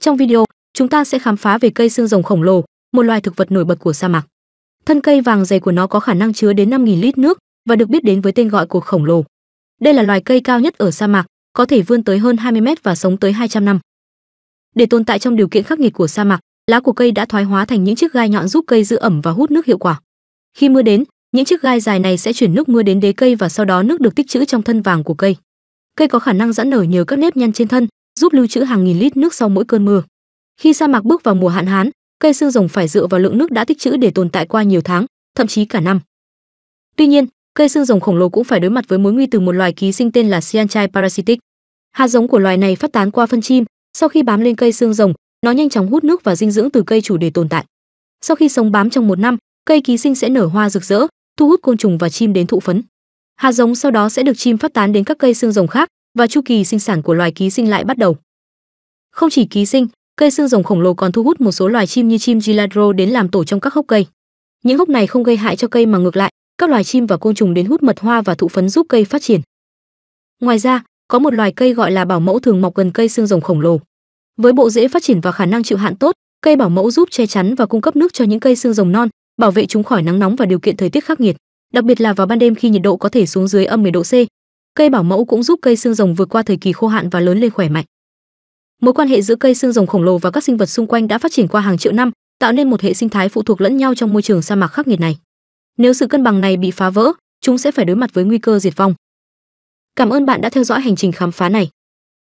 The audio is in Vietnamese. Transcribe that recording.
Trong video, chúng ta sẽ khám phá về cây xương rồng khổng lồ, một loài thực vật nổi bật của sa mạc. Thân cây vàng dày của nó có khả năng chứa đến 5.000 lít nước và được biết đến với tên gọi của khổng lồ. Đây là loài cây cao nhất ở sa mạc, có thể vươn tới hơn 20 mét và sống tới 200 năm. Để tồn tại trong điều kiện khắc nghiệt của sa mạc, lá của cây đã thoái hóa thành những chiếc gai nhọn giúp cây giữ ẩm và hút nước hiệu quả. Khi mưa đến, những chiếc gai dài này sẽ chuyển nước mưa đến đế cây và sau đó nước được tích trữ trong thân vàng của cây. Cây có khả năng giãn nở nhờ các nếp nhăn trên thân, giúp lưu trữ hàng nghìn lít nước sau mỗi cơn mưa. Khi sa mạc bước vào mùa hạn hán, cây xương rồng phải dựa vào lượng nước đã tích trữ để tồn tại qua nhiều tháng, thậm chí cả năm. Tuy nhiên, cây xương rồng khổng lồ cũng phải đối mặt với mối nguy từ một loài ký sinh tên là Cyanchai parasitic. Hạt giống của loài này phát tán qua phân chim, sau khi bám lên cây xương rồng, nó nhanh chóng hút nước và dinh dưỡng từ cây chủ để tồn tại. Sau khi sống bám trong một năm, cây ký sinh sẽ nở hoa rực rỡ, thu hút côn trùng và chim đến thụ phấn. Hạt giống sau đó sẽ được chim phát tán đến các cây xương rồng khác, và chu kỳ sinh sản của loài ký sinh lại bắt đầu. Không chỉ ký sinh, cây xương rồng khổng lồ còn thu hút một số loài chim như chim Giladro đến làm tổ trong các hốc cây. Những hốc này không gây hại cho cây mà ngược lại, các loài chim và côn trùng đến hút mật hoa và thụ phấn giúp cây phát triển. Ngoài ra, có một loài cây gọi là bảo mẫu thường mọc gần cây xương rồng khổng lồ. Với bộ rễ phát triển và khả năng chịu hạn tốt, cây bảo mẫu giúp che chắn và cung cấp nước cho những cây xương rồng non, bảo vệ chúng khỏi nắng nóng và điều kiện thời tiết khắc nghiệt, đặc biệt là vào ban đêm khi nhiệt độ có thể xuống dưới âm 10 độ C, Cây bảo mẫu cũng giúp cây xương rồng vượt qua thời kỳ khô hạn và lớn lên khỏe mạnh. Mối quan hệ giữa cây xương rồng khổng lồ và các sinh vật xung quanh đã phát triển qua hàng triệu năm, tạo nên một hệ sinh thái phụ thuộc lẫn nhau trong môi trường sa mạc khắc nghiệt này. Nếu sự cân bằng này bị phá vỡ, chúng sẽ phải đối mặt với nguy cơ diệt vong. Cảm ơn bạn đã theo dõi hành trình khám phá này.